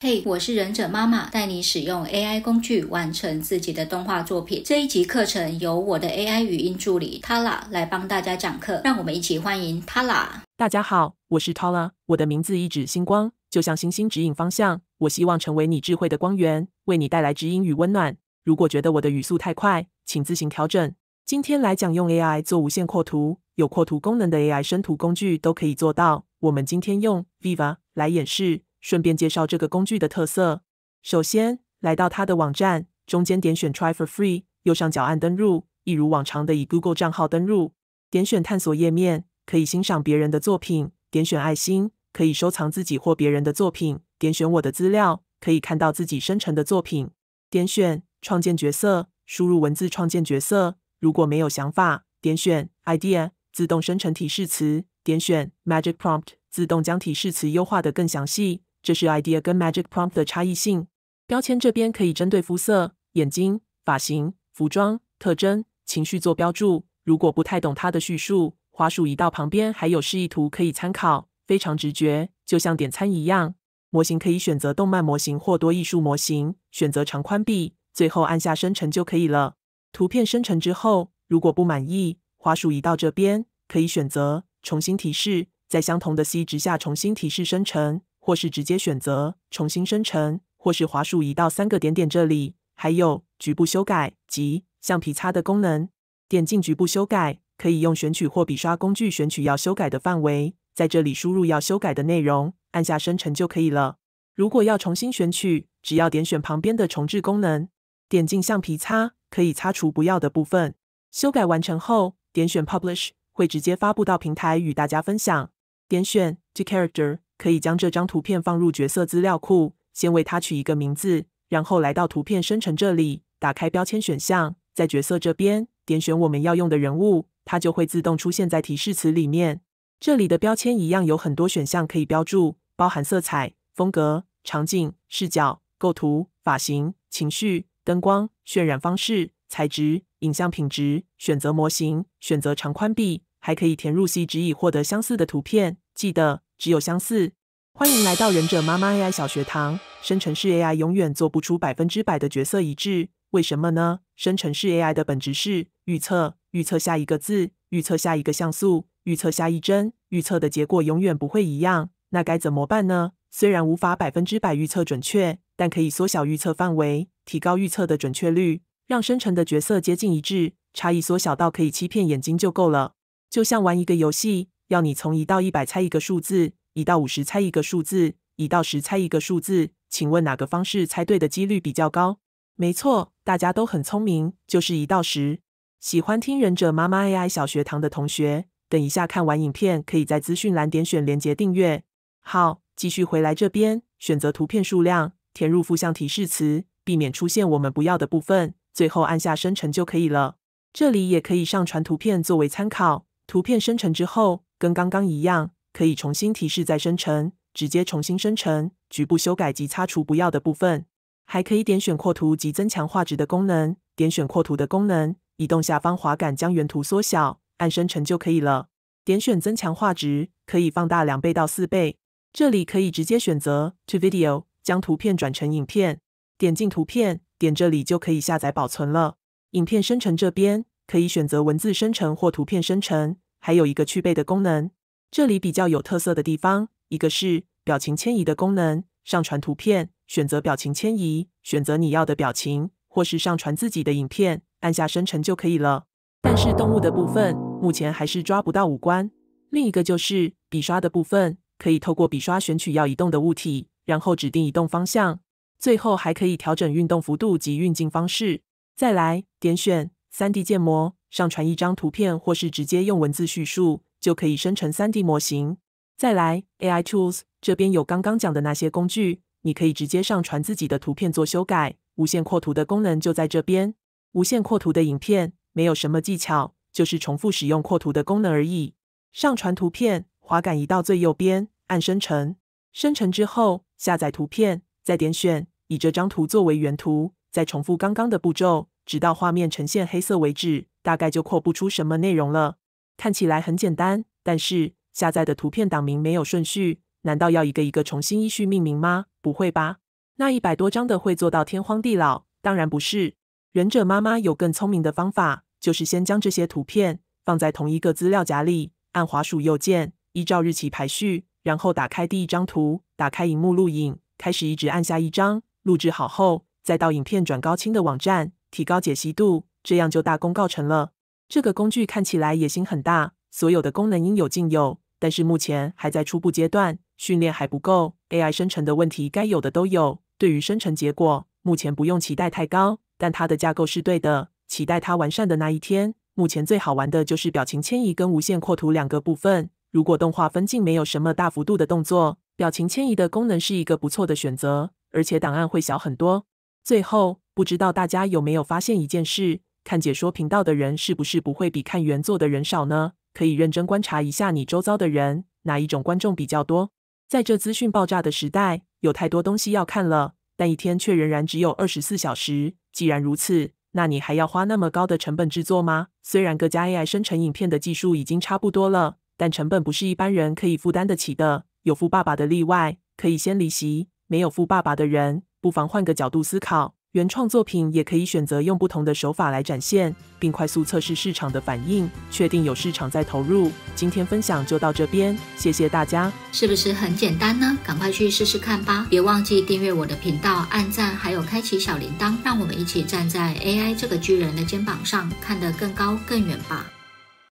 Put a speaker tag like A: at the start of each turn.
A: 嘿，我是忍者妈妈，带你使用 AI 工具完成自己的动画作品。这一集课程由我的 AI 语音助理 Tala 来帮大家讲课。让我们一起欢迎 Tala。大家好，我是 Tala，我的名字一指星光，就像星星指引方向。我希望成为你智慧的光源，为你带来指引与温暖。如果觉得我的语速太快，请自行调整。今天来讲用 AI 做无限扩图，有扩图功能的 AI 生图工具都可以做到。我们今天用 Viva 来演示。顺便介绍这个工具的特色。首先，来到它的网站，中间点选 Try for free，右上角按登录，一如往常的以 Google 账号登录。点选探索页面，可以欣赏别人的作品；点选爱心，可以收藏自己或别人的作品；点选我的资料，可以看到自己生成的作品。点选创建角色，输入文字创建角色。如果没有想法，点选 Idea，自动生成提示词。点选 Magic Prompt，自动将提示词优化的更详细。这是 idea 跟 magic prompt 的差异性。标签这边可以针对肤色、眼睛、发型、服装、特征、情绪做标注。如果不太懂它的叙述，滑鼠移到旁边还有示意图可以参考，非常直觉，就像点餐一样。模型可以选择动漫模型或多艺术模型，选择长宽比，最后按下生成就可以了。图片生成之后，如果不满意，滑鼠移到这边，可以选择重新提示，在相同的 c 值下重新提示生成。或是直接选择重新生成，或是滑鼠移到三个点点这里，还有局部修改及橡皮擦的功能。点进局部修改，可以用选取或笔刷工具选取要修改的范围，在这里输入要修改的内容，按下生成就可以了。如果要重新选取，只要点选旁边的重置功能。点进橡皮擦，可以擦除不要的部分。修改完成后，点选 Publish 会直接发布到平台与大家分享。点选 To Character。可以将这张图片放入角色资料库，先为它取一个名字，然后来到图片生成这里，打开标签选项，在角色这边点选我们要用的人物，它就会自动出现在提示词里面。这里的标签一样有很多选项可以标注，包含色彩、风格、场景、视角、构图、发型、情绪、灯光、渲染方式、材质、影像品质、选择模型、选择长宽比，还可以填入 C g 以获得相似的图片。记得。只有相似。欢迎来到忍者妈妈 AI 小学堂。生成式 AI 永远做不出百分之百的角色一致，为什么呢？生成式 AI 的本质是预测，预测下一个字，预测下一个像素，预测下一帧，预测的结果永远不会一样。那该怎么办呢？虽然无法百分之百预测准确，但可以缩小预测范围，提高预测的准确率，让生成的角色接近一致，差异缩小到可以欺骗眼睛就够了。就像玩一个游戏。要你从一到一百猜一个数字，一到五十猜一个数字，一到十猜一个数字，请问哪个方式猜对的几率比较高？没错，大家都很聪明，就是一到十。喜欢听忍者妈妈 AI 小学堂的同学，等一下看完影片，可以在资讯栏点选连接订阅。好，继续回来这边，选择图片数量，填入负向提示词，避免出现我们不要的部分，最后按下生成就可以了。这里也可以上传图片作为参考，图片生成之后。跟刚刚一样，可以重新提示再生成，直接重新生成，局部修改及擦除不要的部分，还可以点选扩图及增强画质的功能。点选扩图的功能，移动下方滑杆将原图缩小，按生成就可以了。点选增强画质，可以放大两倍到四倍。这里可以直接选择 To Video，将图片转成影片。点进图片，点这里就可以下载保存了。影片生成这边，可以选择文字生成或图片生成。还有一个去背的功能，这里比较有特色的地方，一个是表情迁移的功能，上传图片，选择表情迁移，选择你要的表情，或是上传自己的影片，按下生成就可以了。但是动物的部分目前还是抓不到五官。另一个就是笔刷的部分，可以透过笔刷选取要移动的物体，然后指定移动方向，最后还可以调整运动幅度及运镜方式。再来点选 3D 建模。上传一张图片，或是直接用文字叙述，就可以生成三 D 模型。再来，AI Tools 这边有刚刚讲的那些工具，你可以直接上传自己的图片做修改。无限扩图的功能就在这边。无限扩图的影片没有什么技巧，就是重复使用扩图的功能而已。上传图片，滑杆移到最右边，按生成。生成之后，下载图片，再点选以这张图作为原图，再重复刚刚的步骤，直到画面呈现黑色为止。大概就扩不出什么内容了。看起来很简单，但是下载的图片档名没有顺序，难道要一个一个重新依序命名吗？不会吧？那一百多张的会做到天荒地老？当然不是。忍者妈妈有更聪明的方法，就是先将这些图片放在同一个资料夹里，按滑鼠右键，依照日期排序，然后打开第一张图，打开荧幕录影，开始一直按下一张，录制好后，再到影片转高清的网站，提高解析度。这样就大功告成了。这个工具看起来野心很大，所有的功能应有尽有，但是目前还在初步阶段，训练还不够。AI 生成的问题该有的都有。对于生成结果，目前不用期待太高，但它的架构是对的。期待它完善的那一天。目前最好玩的就是表情迁移跟无限扩图两个部分。如果动画分镜没有什么大幅度的动作，表情迁移的功能是一个不错的选择，而且档案会小很多。最后，不知道大家有没有发现一件事？看解说频道的人是不是不会比看原作的人少呢？可以认真观察一下你周遭的人，哪一种观众比较多？在这资讯爆炸的时代，有太多东西要看了，但一天却仍然只有二十四小时。既然如此，那你还要花那么高的成本制作吗？虽然各家 AI 生成影片的技术已经差不多了，但成本不是一般人可以负担得起的。有富爸爸的例外，可以先离席；没有富爸爸的人，不妨换个角度思考。原创作品也可以选择用不同的手法来展现，并快速测试市场的反应，确定有市场在投入。今天分享就到这边，谢谢大家！是不是很简单呢？赶快去试试看吧！别忘记订阅我的频道、按赞，还有开启小铃铛，让我们一起站在 AI 这个巨人的肩膀上，看得更高更远吧！